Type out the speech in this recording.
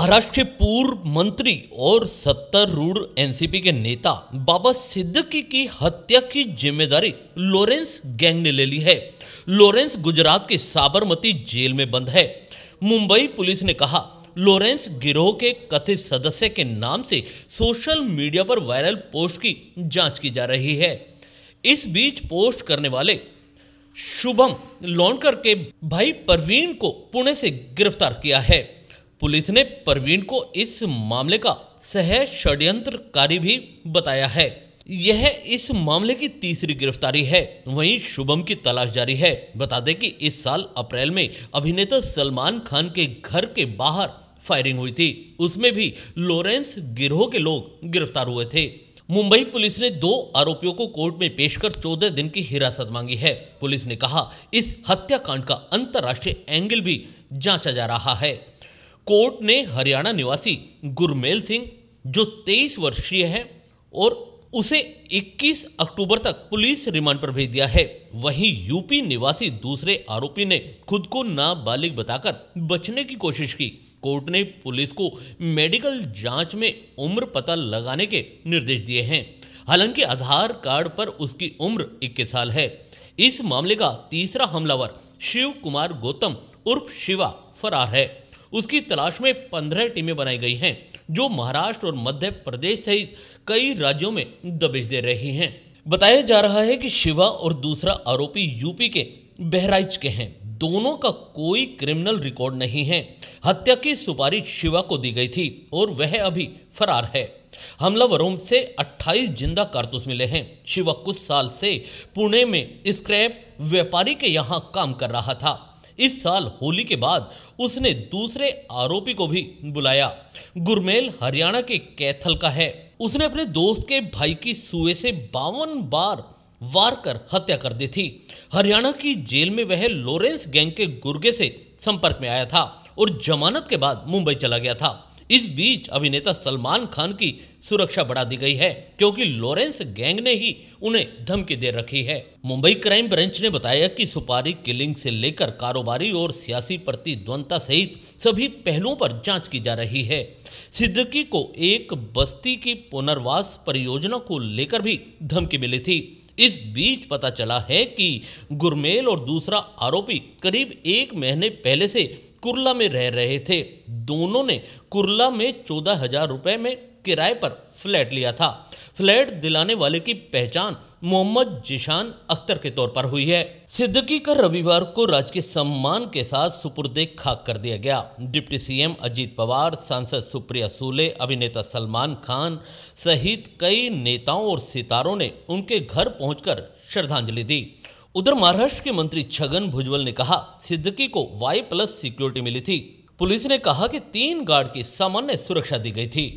महाराष्ट्र के पूर्व मंत्री और सत्तारूढ़ एनसीपी के नेता बाबा सिद्दकी की हत्या की जिम्मेदारी लॉरेंस गैंग ने ले ली है लॉरेंस गुजरात के साबरमती जेल में बंद है मुंबई पुलिस ने कहा लॉरेंस गिरोह के कथित सदस्य के नाम से सोशल मीडिया पर वायरल पोस्ट की जांच की जा रही है इस बीच पोस्ट करने वाले शुभम लोनकर के भाई परवीन को पुणे से गिरफ्तार किया है पुलिस ने प्रवीण को इस मामले का सह षड्यंत्रकारी भी बताया है यह इस मामले की तीसरी गिरफ्तारी है वहीं शुभम की तलाश जारी है बता दें कि इस साल अप्रैल में अभिनेता सलमान खान के घर के बाहर फायरिंग हुई थी उसमें भी लॉरेंस गिरोह के लोग गिरफ्तार हुए थे मुंबई पुलिस ने दो आरोपियों को कोर्ट में पेश कर चौदह दिन की हिरासत मांगी है पुलिस ने कहा इस हत्याकांड का अंतर्राष्ट्रीय एंगल भी जांचा जा रहा है कोर्ट ने हरियाणा निवासी गुरमेल सिंह जो 23 वर्षीय हैं और उसे 21 अक्टूबर तक पुलिस रिमांड पर भेज दिया है वहीं यूपी निवासी दूसरे आरोपी ने खुद को नाबालिग बताकर बचने की कोशिश की कोर्ट ने पुलिस को मेडिकल जांच में उम्र पता लगाने के निर्देश दिए हैं हालांकि आधार कार्ड पर उसकी उम्र इक्कीस साल है इस मामले का तीसरा हमलावर शिव कुमार गौतम उर्फ शिवा फरार है उसकी तलाश में पंद्रह टीमें बनाई गई हैं जो महाराष्ट्र और मध्य प्रदेश सहित कई राज्यों में दबिश दे रही हैं बताया जा रहा है कि शिवा और दूसरा आरोपी यूपी के बहराइच के हैं दोनों का कोई क्रिमिनल रिकॉर्ड नहीं है हत्या की सुपारी शिवा को दी गई थी और वह अभी फरार है हमलावरों से 28 जिंदा कारतूस मिले हैं शिवा कुछ साल से पुणे में स्क्रैप व्यापारी के यहाँ काम कर रहा था इस साल होली के बाद उसने दूसरे आरोपी को भी बुलाया गुरमेल हरियाणा के कैथल का है उसने अपने दोस्त के भाई की सुए से बावन बार वार कर हत्या कर दी थी हरियाणा की जेल में वह लोरेंस गैंग के गुर्गे से संपर्क में आया था और जमानत के बाद मुंबई चला गया था इस बीच अभिनेता सलमान खान की सुरक्षा बढ़ा दी गई है क्योंकि लॉरेंस गैंग ने ही उन्हें धमकी दे रखी है मुंबई क्राइम ब्रांच ने बताया कि सुपारी किलिंग से लेकर कारोबारी और सियासी प्रतिद्वंदता सहित सभी पहलुओं पर जांच की जा रही है सिद्दकी को एक बस्ती की पुनर्वास परियोजना को लेकर भी धमकी मिली थी इस बीच पता चला है कि गुरमेल और दूसरा आरोपी करीब एक महीने पहले से कुरला में रह रहे थे दोनों ने कुरला में चौदह हजार रुपये में किराए पर फ्लैट लिया था फ्लैट दिलाने वाले की पहचान मोहम्मद जिशान अख्तर के तौर पर हुई है सिद्दकी का रविवार को राजकीय सम्मान के साथ सुपुर्दे खाक कर दिया गया डिप्टी सीएम अजीत पवार सांसद सुप्रिया सूले अभिनेता सलमान खान सहित कई नेताओं और सितारों ने उनके घर पहुंचकर श्रद्धांजलि दी उधर महाराष्ट्र के मंत्री छगन भुजबल ने कहा सिद्दकी को वाई प्लस सिक्योरिटी मिली थी पुलिस ने कहा कि तीन गार्ड की सामान्य सुरक्षा दी गई थी